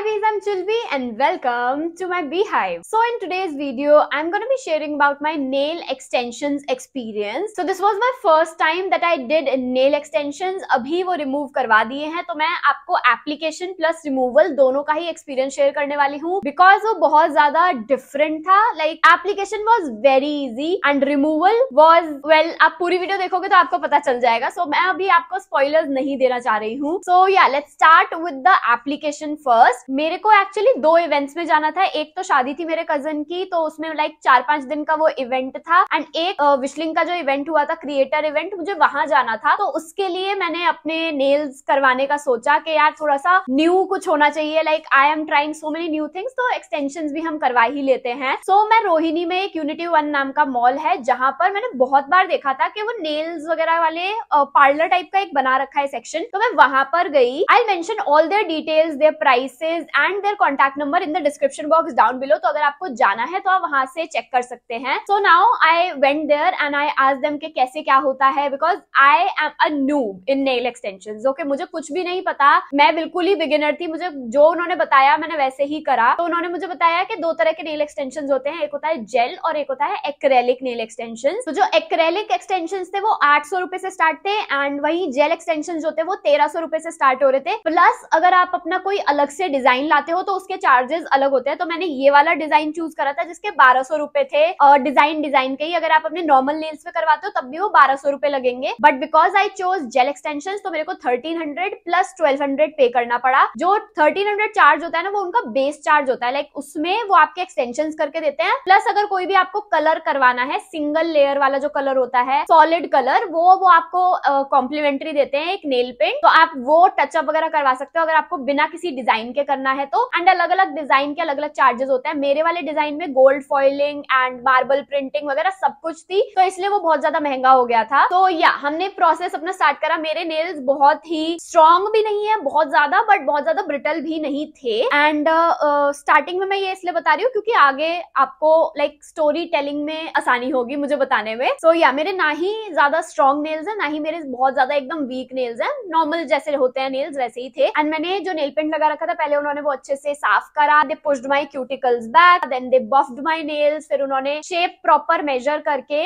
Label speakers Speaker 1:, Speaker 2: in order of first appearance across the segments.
Speaker 1: Hi bees, I'm Chilbi and welcome to my beehive. So in today's video, I'm going to be sharing about my nail extensions experience. So this was my first time that I did nail extensions. अभी वो remove करवा दिए हैं तो मैं आपको application plus removal दोनों का ही experience share करने वाली हूँ because वो बहुत ज़्यादा different था. Like application was very easy and removal was well आप पूरी video देखोगे तो आपको पता चल जाएगा. So मैं अभी आपको spoilers नहीं देना चाह रही हूँ. So yeah, let's start with the application first. मेरे को एक्चुअली दो इवेंट्स में जाना था एक तो शादी थी मेरे कजन की तो उसमें लाइक चार पांच दिन का वो इवेंट था एंड एक विशलिंग का जो इवेंट हुआ था क्रिएटर इवेंट मुझे वहां जाना था तो उसके लिए मैंने अपने नेल्स करवाने का सोचा कि यार थोड़ा सा न्यू कुछ होना चाहिए like I am trying so many new things तो एक्सटेंशन भी हम करवा ही लेते हैं सो so, मैं रोहिणी में एक यूनिटी वन नाम का मॉल है जहां पर मैंने बहुत बार देखा था कि वो नेल्स वगैरह वाले पार्लर टाइप का एक बना रखा है सेक्शन तो मैं वहां पर गई I mention all their details their prices is and their contact number in the description box down below तो अगर आपको जाना है तो आप वहां से चेक कर सकते हैं so now I went there and I आज देम के कैसे क्या होता है because I am a new in nail extension okay मुझे कुछ भी नहीं पता मैं बिल्कुल ही बिगिनर थी मुझे जो उन्होंने बताया मैंने वैसे ही करा तो उन्होंने मुझे बताया कि दो तरह के नेल एक्सटेंशन होते हैं एक होता है जेल और एक होता है एक्रेलिक नेल एक्सटेंशन तो जो एक्रेलिक एक्सटेंशन थे वो आठ सौ रुपए से स्टार्ट थे एंड वही जेल एक्सटेंशन जो थे वो तेरह सौ रुपए से स्टार्ट हो रहे थे प्लस अगर आप अपना कोई अलग से डिजाइन लाते हो तो उसके चार्जेस अलग होते हैं तो मैंने ये वाला डिजाइन चूज करा था जिसके बारह सौ रुपए थे और डिजाइन डिजाइन के ही अगर आप अपने नॉर्मल नेल्स पे करवाते हो तब भी वो बारह सौ रुपए लगेंगे but because I chose gel extension तो मेरे को thirteen hundred plus twelve hundred पे करना पड़ा जो थर्टीन हंड्रेड चार्ज होता है ना वो उनका बेस चार्ज होता है लाइक उसमें वो आपके एक्सटेंशन करके देते हैं प्लस अगर कोई भी आपको कलर करवाना है सिंगल लेयर वाला जो कलर होता है सॉलिड कलर वो वो आपको कॉम्प्लीमेंट्री देते हैं एक नेल पेंट तो आप वो टचअप वगैरह करवा सकते हो अगर आपको बिना किसी डिजाइन के करना है तो एंड अलग अलग डिजाइन के अलग अलग चार्जेस होते हैं मेरे वाले डिजाइन में gold foiling and marble printing वगैरह सब कुछ थी तो इसलिए वो बहुत ज्यादा महंगा हो गया था तो या हमने प्रोसेस अपना स्टार्ट करा मेरे नेल्स बहुत ही स्ट्रॉन्ग भी नहीं है बहुत ज्यादा बट बहुत ज्यादा ब्रिटल भी नहीं थे एंड स्टार्टिंग uh, uh, में मैं ये इसलिए बता रही हूँ क्योंकि आगे आपको लाइक स्टोरी टेलिंग में आसानी होगी मुझे बताने में सो so, या yeah, मेरे ना ही ज्यादा स्ट्रॉन्ग नेल्स है ना ही मेरे बहुत ज्यादा एकदम वीक नेल्स है नॉर्मल जैसे होते हैं नेल्स वैसे ही थे एंड मैंने जो नेल पेंट लगा रखा था पहले उन्होंने वो अच्छे से साफ करा दे pushed my cuticles back then they buffed my nails फिर उन्होंने शेप प्रॉपर मेजर करके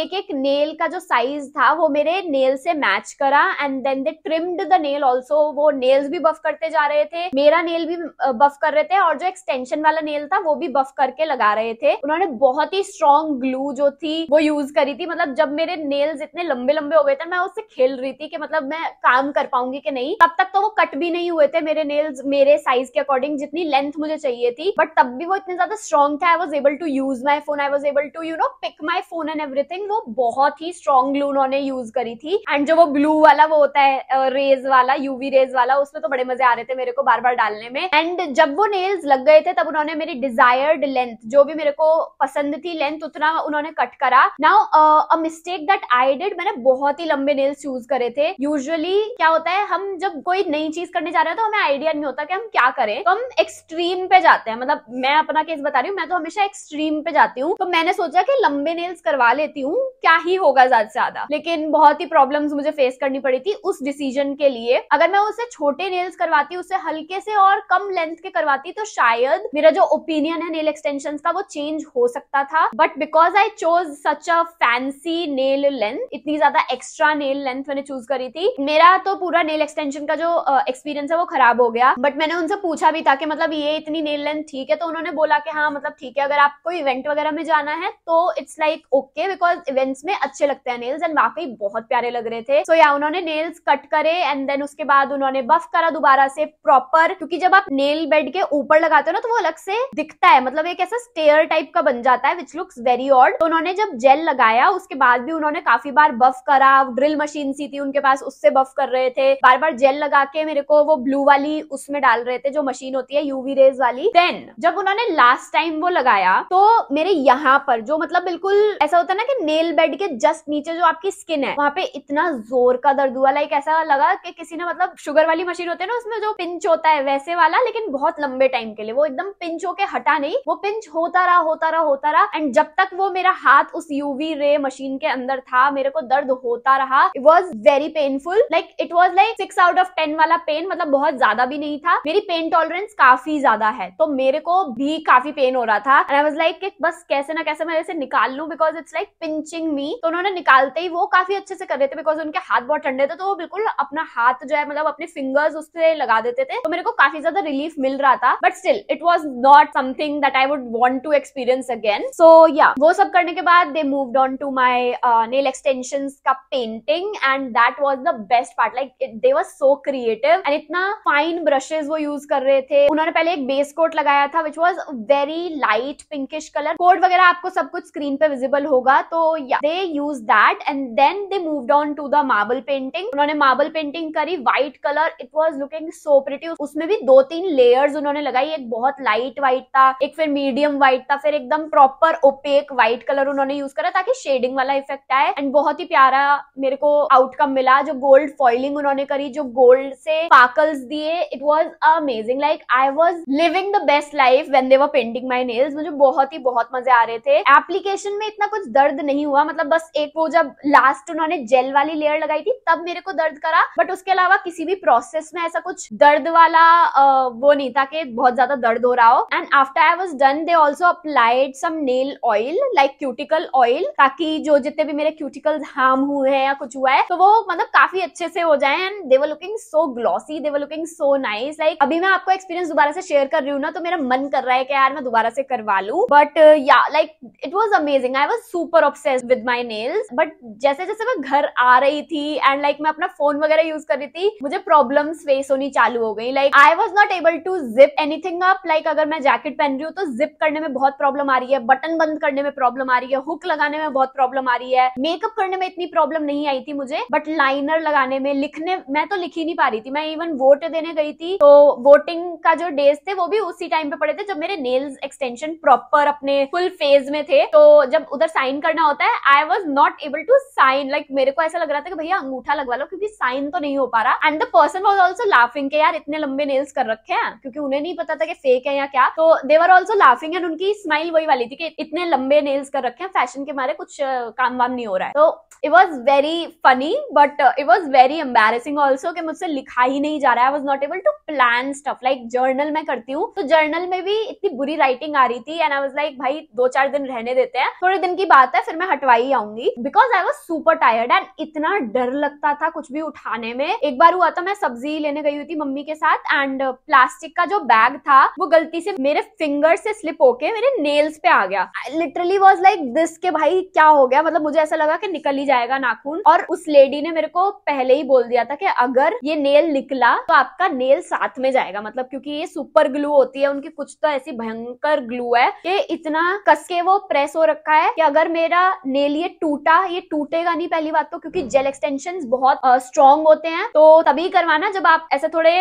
Speaker 1: एक एक नेल का जो साइज था वो मेरे नेल से मैच करा and then they trimmed the nail also वो नेल्स भी बफ करते जा रहे थे मेरा नेल भी बफ कर रहे थे और जो एक्सटेंशन वाला नेल था वो भी बफ करके लगा रहे थे उन्होंने बहुत ही स्ट्रॉन्ग ग्लू जो थी वो यूज करी थी मतलब जब मेरे नेल्स इतने लंबे लंबे हो गए थे मैं उससे खेल रही थी कि मतलब मैं काम कर पाऊंगी कि नहीं तब तक तो वो कट भी नहीं हुए थे मेरे नेल्स मेरे साइज साइज के अकॉर्डिंग जितनी लेंथ मुझे चाहिए थी बट तब भी वो इतने ज्यादा स्ट्रॉन्ग था I was able to use my phone I was able to you know pick my phone and everything वो बहुत ही स्ट्रॉन्ग ग्लू उन्होंने यूज करी थी एंड जो वो ग्लू वाला वो होता है रेज वाला यूवी रेज वाला उसमें तो बड़े मजे आ रहे थे मेरे को बार बार डालने में एंड जब वो नेल्स लग गए थे तब उन्होंने मेरी डिजायर्ड लेंथ जो भी मेरे को पसंद थी लेंथ उतना उन्होंने कट करा now a mistake that I did मैंने बहुत ही लंबे नेल्स यूज करे थे यूजुअली क्या होता है हम जब कोई नई चीज करने जा रहे हैं तो हमें आइडिया नहीं होता कि हम क्या क्या करें तो हम एक्सट्रीम पे जाते हैं मतलब मैं अपना केस बता रही हूँ मैं तो हमेशा एक्सट्रीम पे जाती हूँ तो मैंने सोचा कि लंबे नेल्स करवा लेती हूँ क्या ही होगा ज्यादा से ज्यादा लेकिन बहुत ही प्रॉब्लम मुझे फेस करनी पड़ी थी उस डिसीजन के लिए अगर मैं उसे छोटे नेल्स करवाती उसे हल्के से और कम लेंथ के करवाती तो शायद मेरा जो ओपिनियन है नेल एक्सटेंशन का वो चेंज हो सकता था but because I chose such a fancy nail length इतनी ज्यादा एक्स्ट्रा नेल लेंथ मैंने चूज करी थी मेरा तो पूरा नेल एक्सटेंशन का जो एक्सपीरियंस uh, है वो खराब हो गया बट मैंने उनसे उनसे पूछा भी था कि मतलब ये इतनी नेल लेंथ ठीक है तो उन्होंने बोला कि हाँ मतलब ठीक है अगर आपको इवेंट वगैरह में जाना है तो it's like okay because events में अच्छे लगते हैं नेल्स एंड वाकई बहुत प्यारे लग रहे थे सो so, या उन्होंने नेल्स कट करे एंड देन उसके बाद उन्होंने बफ करा दोबारा से प्रॉपर क्योंकि जब आप नेल बेड के ऊपर लगाते हो ना तो वो अलग से दिखता है मतलब एक ऐसा स्टेयर टाइप का बन जाता है विच लुक्स वेरी ऑर्ड तो उन्होंने जब जेल लगाया उसके बाद भी उन्होंने काफी बार बफ करा ड्रिल मशीन सी थी उनके पास उससे बफ कर रहे थे बार बार जेल लगा के मेरे को वो ब्लू वाली उसमें डाल रहे थे लेते जो मशीन होती है यूवी रेज वाली देन जब उन्होंने लास्ट टाइम वो लगाया तो मेरे यहाँ पर जो मतलब बिल्कुल ऐसा होता है ना कि नेल बेड के जस्ट नीचे जो आपकी स्किन है वहां पे इतना जोर का दर्द हुआ लाइक ऐसा लगा कि किसी ने मतलब शुगर वाली मशीन होती है ना उसमें जो पिंच होता है वैसे वाला लेकिन बहुत लंबे टाइम के लिए वो एकदम पिंच होके हटा नहीं वो पिंच होता रहा होता रहा होता रहा एंड जब तक वो मेरा हाथ उस यूवी रे मशीन के अंदर था मेरे को दर्द होता रहा it was very painful like it was like six out of ten वाला पेन मतलब बहुत ज्यादा भी नहीं था मेरी पेन पेन टॉलरेंस काफी ज्यादा है तो मेरे को भी काफी पेन हो रहा था एंड आई वाज लाइक बस कैसे ना कैसे मैं इसे निकाल लू because it's like pinching me तो उन्होंने निकालते ही वो काफी अच्छे से कर रहे थे बिकॉज उनके हाथ बहुत ठंडे थे तो वो बिल्कुल अपना हाथ जो है मतलब अपने फिंगर्स पर लगा देते थे तो मेरे को काफी ज्यादा रिलीफ मिल रहा था but still it was not something that I would want to experience again so या वो सब करने के बाद they move on to my nail extension का painting and that was the best part like they was so creative and इतना fine brushes वो use use कर रहे थे उन्होंने पहले एक बेस कोट लगाया था which was very light pinkish colour coat वगैरह आपको सब कुछ स्क्रीन पे विजिबल होगा तो they use that and then they move on to the marble painting उन्होंने मार्बल पेंटिंग करी white colour it was looking so pretty उसमें भी दो तीन लेयर्स उन्होंने लगाई एक बहुत लाइट व्हाइट था एक फिर मीडियम व्हाइट था फिर एकदम प्रॉपर ओपेक व्हाइट कलर उन्होंने यूज करा ताकि शेडिंग वाला इफेक्ट आए एंड बहुत ही प्यारा मेरे को आउटकम मिला जो गोल्ड फॉइलिंग उन्होंने करी जो गोल्ड से पाकल्स दिए it was a amazing like I was living the best life when they were painting my nails मुझे बहुत ही बहुत मजे आ रहे थे एप्लीकेशन में इतना कुछ दर्द नहीं हुआ मतलब बस एक वो जब लास्ट उन्होंने जेल वाली लेयर लगाई थी तब मेरे को दर्द करा बट उसके अलावा किसी भी प्रोसेस में ऐसा कुछ दर्द वाला uh, वो नहीं था कि बहुत ज्यादा दर्द हो रहा हो and after I was done they also applied some nail oil like cuticle oil ताकि जो जितने भी मेरे क्यूटिकल हार्म हुए हैं या कुछ हुआ है तो वो मतलब काफी अच्छे से हो जाए and they were looking so glossy they were looking so nice like अभी अभी मैं आपको एक्सपीरियंस दोबारा से शेयर कर रही हूँ ना तो मेरा मन कर रहा है कि यार मैं दोबारा से करवा लू बट या like it was amazing I was super obsessed with my nails but जैसे जैसे मैं घर आ रही थी एंड लाइक like, मैं अपना फोन वगैरह यूज कर रही थी मुझे प्रॉब्लम फेस होनी चालू हो गई like I was not able to zip anything up like अगर मैं जैकेट पहन रही हूँ तो जिप करने में बहुत प्रॉब्लम आ रही है बटन बंद करने में प्रॉब्लम आ रही है हुक लगाने में बहुत प्रॉब्लम आ रही है मेकअप करने में इतनी प्रॉब्लम नहीं आई थी मुझे बट लाइनर लगाने में लिखने मैं तो लिख ही नहीं पा रही थी मैं इवन वोट देने गई थी तो वोटिंग का जो डेज थे वो भी उसी टाइम पे पड़े थे जब मेरे नेल्स एक्सटेंशन प्रॉपर अपने फुल फेज में थे तो जब उधर साइन करना होता है I was not able to sign like मेरे को ऐसा लग रहा था कि भैया अंगूठा लगवा लो क्योंकि साइन तो नहीं हो पा रहा and the person was also laughing के यार इतने लंबे नेल्स कर रखे हैं क्योंकि उन्हें नहीं पता था कि फेक है या क्या तो देवर ऑल्सो लाफिंग एंड उनकी स्माइल वही वाली थी कि इतने लंबे नेल्स कर रखे हैं फैशन के मारे कुछ काम वाम नहीं हो रहा है तो it was very funny but it was very embarrassing also कि मुझसे लिखा ही नहीं जा रहा है I was not able to plan stuff like journal मैं करती हूँ तो जर्नल में भी इतनी बुरी राइटिंग आ रही थी एंड आई वॉज लाइक भाई दो चार दिन रहने देते हैं थोड़े दिन की बात है फिर मैं हटवाई आऊंगी because I was super tired and इतना डर लगता था कुछ भी उठाने में एक बार हुआ था तो मैं सब्जी लेने गई हुई थी मम्मी के साथ एंड प्लास्टिक का जो बैग था वो गलती से मेरे फिंगर से स्लिप होके मेरे नेल्स पे आ गया लिटरली वॉज लाइक दिस के भाई क्या हो गया मतलब मुझे ऐसा लगा कि निकल ही जाएगा नाखून और उस लेडी ने मेरे को पहले ही बोल दिया था कि अगर ये नेल निकला तो आपका नेल साथ में जाएगा जाएगा मतलब क्योंकि ये सुपर ग्लू होती है उनकी कुछ तो ऐसी भयंकर ग्लू है कि इतना कस के वो प्रेस हो रखा है कि अगर मेरा नेल ये टूटा ये टूटेगा नहीं पहली बात तो क्योंकि जेल एक्सटेंशन बहुत स्ट्रॉन्ग होते हैं तो तभी करवाना जब आप ऐसे थोड़े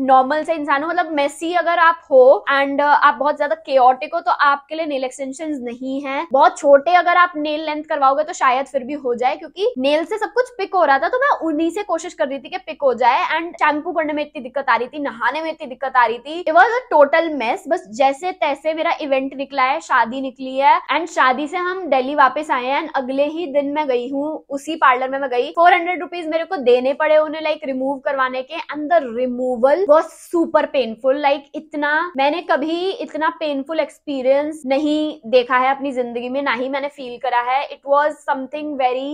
Speaker 1: नॉर्मल से इंसान हो मतलब मेसी अगर आप हो एंड uh, आप बहुत ज्यादा केओटिक हो तो आपके लिए नेल एक्सटेंशन नहीं है बहुत छोटे अगर आप नेल लेंथ करवाओगे तो शायद फिर भी हो जाए क्योंकि नेल से सब कुछ पिक हो रहा था तो मैं उन्हीं से कोशिश कर रही थी कि पिक हो जाए एंड शैम्पू करने में इतनी दिक्कत आ रही थी नहाने में इतनी दिक्कत आ रही थी it was a total mess बस जैसे तैसे मेरा इवेंट निकला है शादी निकली है एंड शादी से हम डेली वापस आए हैं एंड अगले ही दिन मैं गई हूँ उसी पार्लर में मैं गई फोर हंड्रेड रुपीज मेरे को देने पड़े उन्हें लाइक रिमूव करवाने के and the removal was super painful like इतना मैंने कभी इतना पेनफुल एक्सपीरियंस नहीं देखा है अपनी जिंदगी में ना ही मैंने फील करा है इट वॉज समथिंग वेरी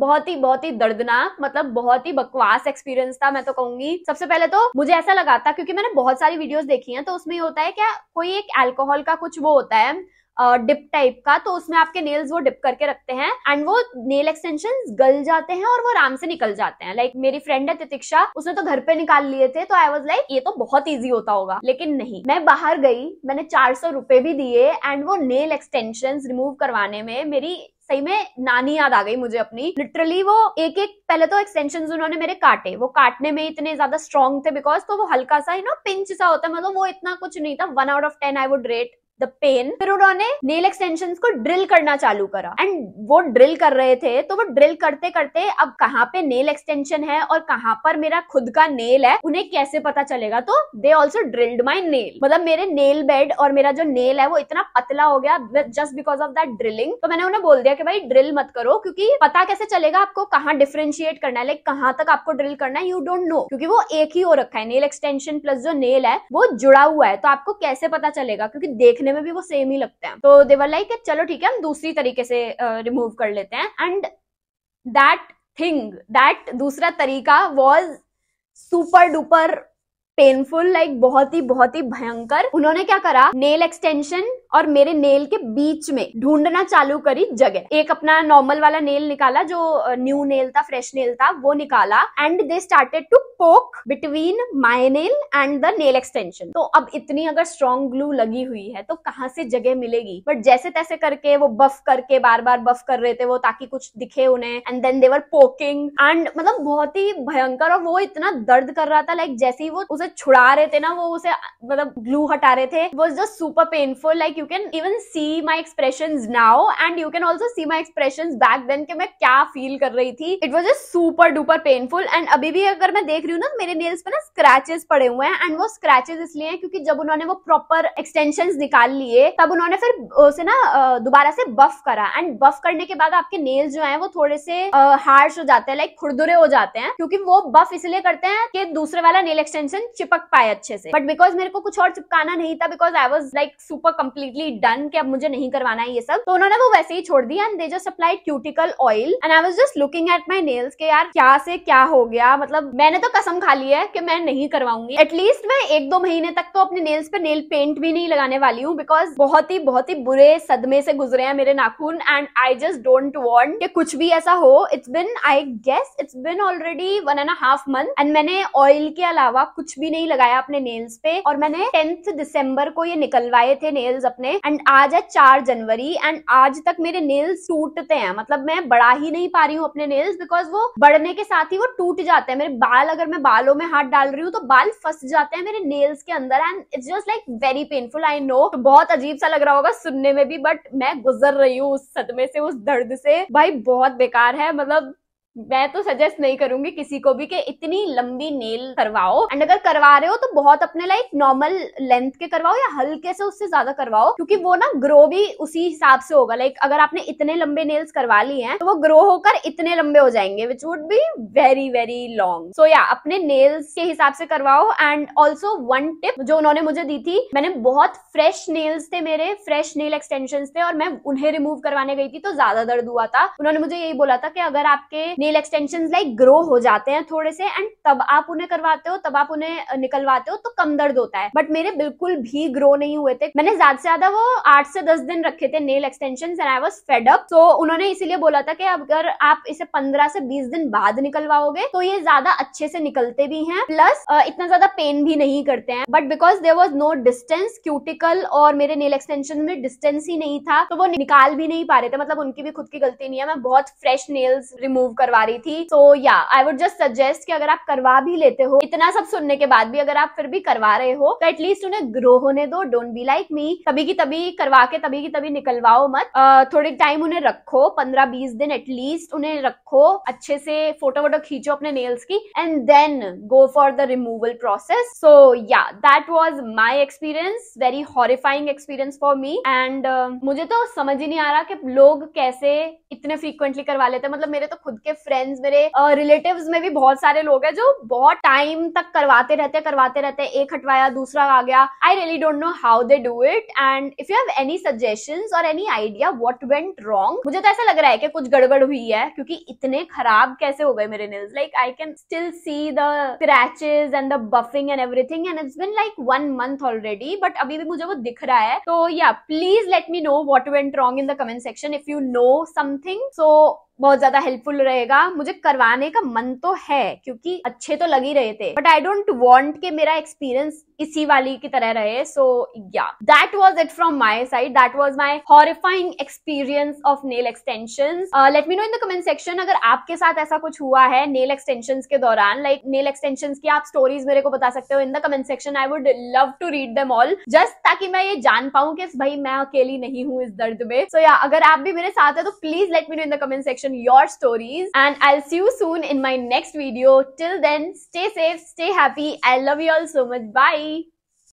Speaker 1: बहुत ही बहुत ही दर्दनाक मतलब बहुत ही बकवास एक्सपीरियंस था मैं तो कहूंगी सबसे पहले तो मुझे ऐसा लगा था क्योंकि मैंने बहुत सारी वीडियोस देखी हैं तो उसमें होता है क्या कोई एक अल्कोहल का कुछ वो होता है डिप टाइप का तो उसमें आपके नेल्स वो डिप करके रखते हैं एंड वो नेल एक्सटेंशन गल जाते हैं और वो आराम से निकल जाते हैं लाइक like, मेरी फ्रेंड है तितिक्षा उसने तो घर पे निकाल लिए थे तो आई वॉज लाइक ये तो बहुत ईजी होता होगा लेकिन नहीं मैं बाहर गई मैंने चार सौ रुपए भी दिए एंड वो नेल एक्सटेंशन रिमूव करवाने में मेरी सही में नानी याद आ गई मुझे अपनी लिटरली वो एक एक पहले तो एक्सटेंशन उन्होंने मेरे काटे वो काटने में इतने ज्यादा स्ट्रॉन्ग थे बिकॉज तो वो हल्का सा ही नो पिंच सा होता है मतलब वो इतना कुछ नहीं था one out of ten I would rate the pain फिर उन्होंने नेल एक्सटेंशन को ड्रिल करना चालू करा एंड वो ड्रिल कर रहे थे तो वो ड्रिल करते करते अब कहाँ पे नेल एक्सटेंशन है और कहाँ पर मेरा खुद का नेल है उन्हें कैसे पता चलेगा तो they also drilled my nail मतलब मेरे नेल बेड और मेरा जो नेल है वो इतना पतला हो गया just because of that drilling तो मैंने उन्हें बोल दिया कि भाई ड्रिल मत करो क्योंकि पता कैसे चलेगा आपको कहाँ डिफ्रेंशिएट करना है लाइक कहाँ तक आपको ड्रिल करना है यू डोंट नो क्योंकि वो एक ही हो रखा है नेल एक्सटेंशन प्लस जो नेल है वो जुड़ा हुआ है तो आपको कैसे पता चलेगा क्योंकि देखने देखने में भी वो सेम ही लगते हैं तो देवर लाइक चलो ठीक है हम दूसरी तरीके से रिमूव uh, कर लेते हैं एंड दैट थिंग दैट दूसरा तरीका was super duper painful like बहुत ही बहुत ही भयंकर उन्होंने क्या करा नेल एक्सटेंशन और मेरे नेल के बीच में ढूंढना चालू करी जगह एक अपना नॉर्मल वाला नेल निकाला जो न्यू नेल था फ्रेश नेल था वो निकाला and they started to poke between my nail and the nail extension तो अब इतनी अगर स्ट्रॉन्ग ग्लू लगी हुई है तो कहाँ से जगह मिलेगी बट जैसे तैसे करके वो बफ करके बार बार बफ कर रहे थे वो ताकि कुछ दिखे उन्हें and then they were poking and मतलब बहुत ही भयंकर और वो इतना दर्द कर रहा था लाइक जैसे ही वो उसे छुड़ा रहे थे ना वो उसे मतलब ग्लू हटा रहे थे was just super painful like you can even see my expression now and you can also see my expression back then के मैं क्या फील कर रही थी it was a super duper painful and अभी भी अगर मैं देख रही हूँ ना मेरे नेल्स पे ना स्क्रैचेस पड़े हुए हैं एंड वो स्क्रैचेस इसलिए हैं क्योंकि जब उन्होंने वो प्रॉपर एक्सटेंशन निकाल लिए तब उन्होंने फिर उसे ना दोबारा से बफ करा एंड बफ करने के बाद आपके नेल्स जो है वो थोड़े से हार्श हो जाते हैं लाइक खुरदुरे हो जाते हैं क्योंकि वो बफ इसलिए करते हैं कि दूसरे वाला नेल एक्सटेंशन चिपक पाए अच्छे से बट बिकॉज मेरे को कुछ और चिपकाना नहीं था because I was like super complete completely done की अब मुझे नहीं करवाना है ये सब तो उन्होंने वो वैसे ही छोड़ दिया and they just apply cuticle oil and I was just looking at my nails के यार क्या से क्या हो गया मतलब मैंने तो कसम खा ली है कि मैं नहीं करवाऊंगी एटलीस्ट मैं एक दो महीने तक तो अपने नेल्स पे नेल पेंट भी नहीं लगाने वाली हूँ बिकॉज बहुत ही बहुत ही बुरे सदमे से गुजरे हैं मेरे नाखून and I just don't want कि कुछ भी ऐसा हो it's been I guess it's been already one and half month and मैंने ऑयल के अलावा कुछ भी नहीं लगाया अपने नेल्स पे और मैंने टेंथ दिसंबर को ये निकलवाए थे नेल्स अपने अपने एंड आज है चार जनवरी एंड आज तक मेरे नेल्स टूटते हैं मतलब मैं बढ़ा ही नहीं पा रही हूँ अपने नेल्स बिकॉज वो बढ़ने के साथ ही वो टूट जाते हैं मेरे बाल अगर मैं बालों में हाथ डाल रही हूँ तो बाल फंस जाते हैं मेरे नेल्स के अंदर and it's just like very painful I know बहुत अजीब सा लग रहा होगा सुनने में भी बट मैं गुजर रही हूँ उस सदमे से उस दर्द से भाई बहुत बेकार है मतलब मैं तो सजेस्ट नहीं करूंगी किसी को भी कि इतनी लंबी नेल करवाओ एंड अगर करवा रहे हो तो बहुत अपने लाइक नॉर्मल लेंथ के करवाओ या हल्के से उससे ज्यादा करवाओ क्योंकि वो ना ग्रो भी उसी हिसाब से होगा लाइक अगर आपने इतने लंबे नेल्स करवा लिए हैं तो वो ग्रो होकर इतने लंबे हो जाएंगे which would be very very long so yeah अपने नेल्स के हिसाब से करवाओ एंड ऑल्सो वन टिप जो उन्होंने मुझे दी थी मैंने बहुत फ्रेश नेल्स थे मेरे फ्रेश नेल एक्सटेंशन थे और मैं उन्हें रिमूव करवाने गई थी तो ज्यादा दर्द हुआ था उन्होंने मुझे यही बोला था कि अगर आपके नील एक्सटेंशन लाइक ग्रो हो जाते हैं थोड़े से एंड तब आप उन्हें करवाते हो तब आप उन्हें निकलवाते हो तो कम दर्द होता है बट मेरे बिल्कुल भी ग्रो नहीं हुए थे मैंने ज्यादा से ज्यादा वो आठ से दस दिन रखे थे nail extension and I was fed up तो उन्होंने इसीलिए बोला था कि अगर आप इसे पंद्रह से बीस दिन बाद निकलवाओगे तो ये ज्यादा अच्छे से निकलते भी हैं प्लस इतना ज्यादा पेन भी नहीं करते हैं but because there was no distance cuticle और मेरे नेल एक्सटेंशन में डिस्टेंस ही नहीं था तो वो निकाल भी नहीं पा रहे थे मतलब उनकी भी खुद की गलती नहीं है मैं बहुत फ्रेश नेल्स रिमूव कर करवा रही थी तो या आई वुड जस्ट सजेस्ट कि अगर आप करवा भी लेते हो इतना सब सुनने के बाद भी अगर आप फिर भी करवा रहे हो तो एटलीस्ट उन्हें ग्रो होने दो डोंट बी लाइक मी कभी की तभी करवा के तभी की तभी निकलवाओ मत uh, थोड़ी टाइम उन्हें रखो पंद्रह बीस दिन एटलीस्ट उन्हें रखो अच्छे से फोटो वोटो खींचो अपने नेल्स की and then go for the removal process so yeah that was my experience very horrifying experience for me and मुझे तो समझ ही नहीं आ रहा कि लोग कैसे इतने फ्रीक्वेंटली करवा लेते हैं मतलब मेरे तो खुद के फ्रेंड्स मेरे रिलेटिव uh, में भी बहुत सारे लोग हैं जो बहुत टाइम तक करवाते रहते करवाते रहते एक हटवाया दूसरा आ गया I really don't know how they do it and if you have any suggestion और any idea what went wrong मुझे तो ऐसा लग रहा है कि कुछ गड़बड़ हुई है क्योंकि इतने खराब कैसे हो गए मेरे nails like I can still see the scratches and the buffing and everything and it's been like one month already but अभी भी मुझे वो दिख रहा है तो yeah please let me know what went wrong in the comment section if you know something so बहुत ज्यादा हेल्पफुल रहेगा मुझे करवाने का मन तो है क्योंकि अच्छे तो लग ही रहे थे बट आई डोंट वॉन्ट के मेरा एक्सपीरियंस इसी वाली की तरह रहे so yeah that was it from my side that was my horrifying experience of nail extension let me know in the comment section अगर आपके साथ ऐसा कुछ हुआ है नेल एक्सटेंशन के दौरान लाइक नेल एक्सटेंशन की आप स्टोरीज मेरे को बता सकते हो in the comment section I would love to read them all just ताकि मैं ये जान पाऊँ कि भाई मैं अकेली नहीं हूँ इस दर्द में सो so, या yeah, अगर आप भी मेरे साथ है तो please let me know in the comment section your stories. And I'll see you soon in my next video. Till then, stay safe, stay happy. I love you all so much. Bye.